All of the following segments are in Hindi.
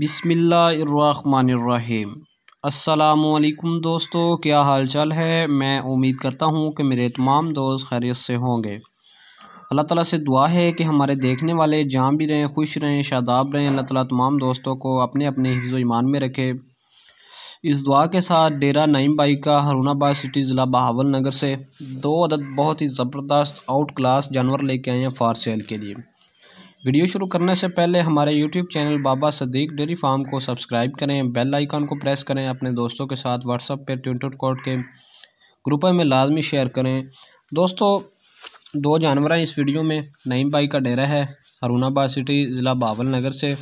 बिसमीम् असलकुम दोस्तों क्या हाल चाल है मैं उम्मीद करता हूँ कि मेरे तमाम दोस्त खैरियत से होंगे अल्लाह ताला से दुआ है कि हमारे देखने वाले जहाँ भी रहें खुश रहें शादाब रहें अल्लाह ताला तमाम दोस्तों को अपने अपने हिज़ो ईमान में रखे इस दुआ के साथ डेरा नईम बाई का हरूणाबाद सिटी ज़िला बहावल नगर से दो अदद बहुत ही ज़बरदस्त आउट क्लास जानवर लेके आए हैं फार सेल के लिए वीडियो शुरू करने से पहले हमारे YouTube channel Baba Sadiq dairy farm को सब्सक्राइब करें बेल आइकॉन को प्रेस करें अपने दोस्तों के साथ व्हाट्सअप पर ट्विटर कोड के ग्रुप में लाजमी शेयर करें दोस्तों दो जानवर हैं इस वीडियो में नईम बाई का डेरा है अरुणाबाद सिटी ज़िला बावल नगर से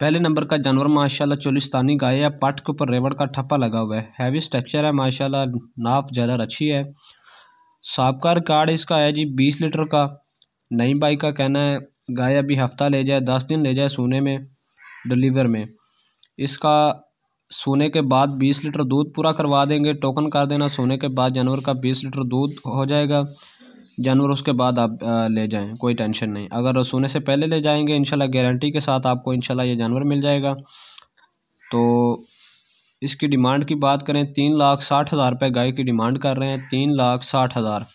पहले नंबर का जानवर माशाल्लाह चोलिस्तानी गाय है पट के ऊपर रेवड़ का ठप्पा लगा हुआ है हैवी स्ट्रक्चर है माशाल्लाह नाप ज़्यादा अच्छी है साबका रिकार्ड इसका है जी बीस लीटर का नहीं भाई का कहना है गाय अभी हफ़्ता ले जाए दस दिन ले जाए सोने में डिलीवर में इसका सोने के बाद बीस लीटर दूध पूरा करवा देंगे टोकन कर देना सोने के बाद जानवर का बीस लीटर दूध हो जाएगा जानवर उसके बाद आप ले जाएं कोई टेंशन नहीं अगर सोने से पहले ले जाएंगे इनशाला गारंटी के साथ आपको इनशाला ये जानवर मिल जाएगा तो इसकी डिमांड की बात करें तीन लाख साठ हज़ार रुपये गाय की डिमांड कर रहे हैं तीन लाख साठ हज़ार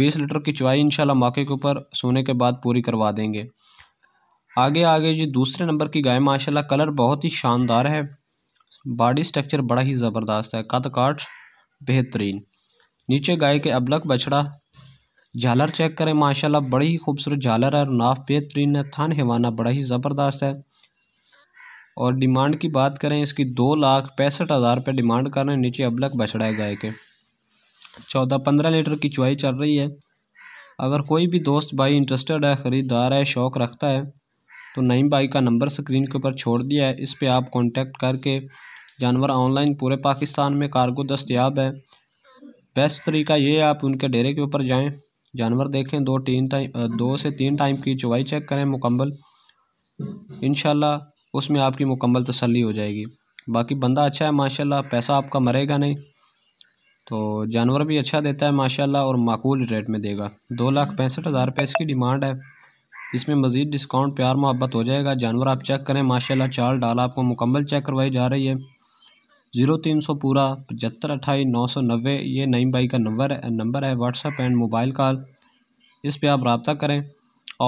बीस लीटर की चुवाई इंशाल्लाह मौके के ऊपर सोने के बाद पूरी करवा देंगे आगे आगे जी दूसरे नंबर की गाय माशाल्लाह कलर बहुत ही शानदार है बॉडी स्ट्रक्चर बड़ा ही ज़बरदस्त है कद काट बेहतरीन नीचे गाय के अबलक बछड़ा झालर चेक करें माशाल्लाह बड़ी ही खूबसूरत झालर है और नाफ बेहतरीन है थान हिवाना बड़ा ही ज़बरदस्त है और डिमांड की बात करें इसकी दो लाख पैंसठ हज़ार रुपये डिमांड कर रहे हैं नीचे अबलक बछड़ा है गाय के चौदह पंद्रह लीटर की चुवाई चल रही है अगर कोई भी दोस्त भाई इंटरेस्टेड है ख़रीदार है शौक़ रखता है तो नई भाई का नंबर स्क्रीन के ऊपर छोड़ दिया है इस पर आप कॉन्टेक्ट करके जानवर ऑनलाइन पूरे पाकिस्तान में कारगो दस्तियाब है बेस्ट तरीका ये है आप उनके डेरे के ऊपर जाएं जानवर देखें दो तीन टाइम दो से तीन टाइम की चवाई चेक करें मुकम्मल इन उसमें आपकी मुकम्मल तसली हो जाएगी बाकी बंदा अच्छा है माशाल्लाह पैसा आपका मरेगा नहीं तो जानवर भी अच्छा देता है माशाल्लाह और माकूल रेट में देगा दो लाख पैंसठ हज़ार रुपये इसकी डिमांड है इसमें मज़ीद डिस्काउंट प्यार मोहब्बत हो जाएगा जानवर आप चेक करें माशाल्लाह चाल डाल आपको मुकम्मल चेक करवाई जा रही है ज़ीरो तीन सौ पूरा पचहत्तर अट्ठाईस नौ सौ नब्बे ये नईम भाई का नंबर नंबर है व्हाट्सअप एंड मोबाइल कॉल इस पर आप रबता करें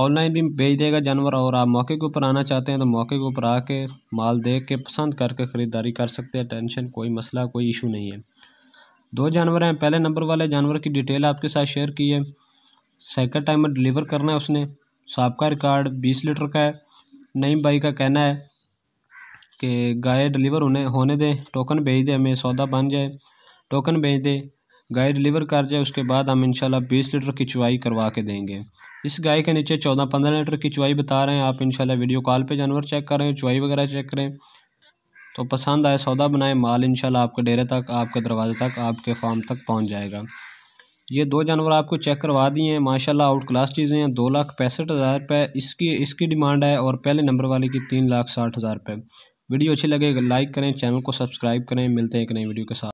ऑनलाइन भी भेज देगा जानवर और आप मौके के ऊपर आना चाहते हैं तो मौके के ऊपर आके माल देख के पसंद करके ख़रीदारी कर सकते हैं टेंशन कोई मसला कोई इशू नहीं है दो जानवर हैं पहले नंबर वाले जानवर की डिटेल आपके साथ शेयर की है सेकंड टाइम में डिलीवर करना है उसने सबका रिकॉर्ड बीस लीटर का है नईम भाई का कहना है कि गाय डिलीवर होने होने दें टोकन भेज दें हमें सौदा बन जाए टोकन भेज दें गाय डिलीवर कर जाए उसके बाद हम इंशाल्लाह बीस लीटर की चुवाई करवा के देंगे इस गाय के नीचे चौदह पंद्रह लीटर की चुवाई बता रहे हैं आप इंशाल्लाह वीडियो कॉल पे जानवर चेक करें चुवाई वगैरह चेक करें तो पसंद आए सौदा बनाए माल इंशाल्लाह आपके डेरे तक आपके दरवाज़े तक आपके फार्म तक पहुँच जाएगा ये दो जानवर आपको चेक करवा दिए हैं माशाल्लाह आउट क्लास चीज़ें हैं दो लाख पैंसठ हज़ार रुपये इसकी इसकी डिमांड है और पहले नंबर वाले की तीन लाख साठ हज़ार रुपये वीडियो अच्छी लगे लाइक करें चैनल को सब्सक्राइब करें मिलते हैं एक नई वीडियो के साथ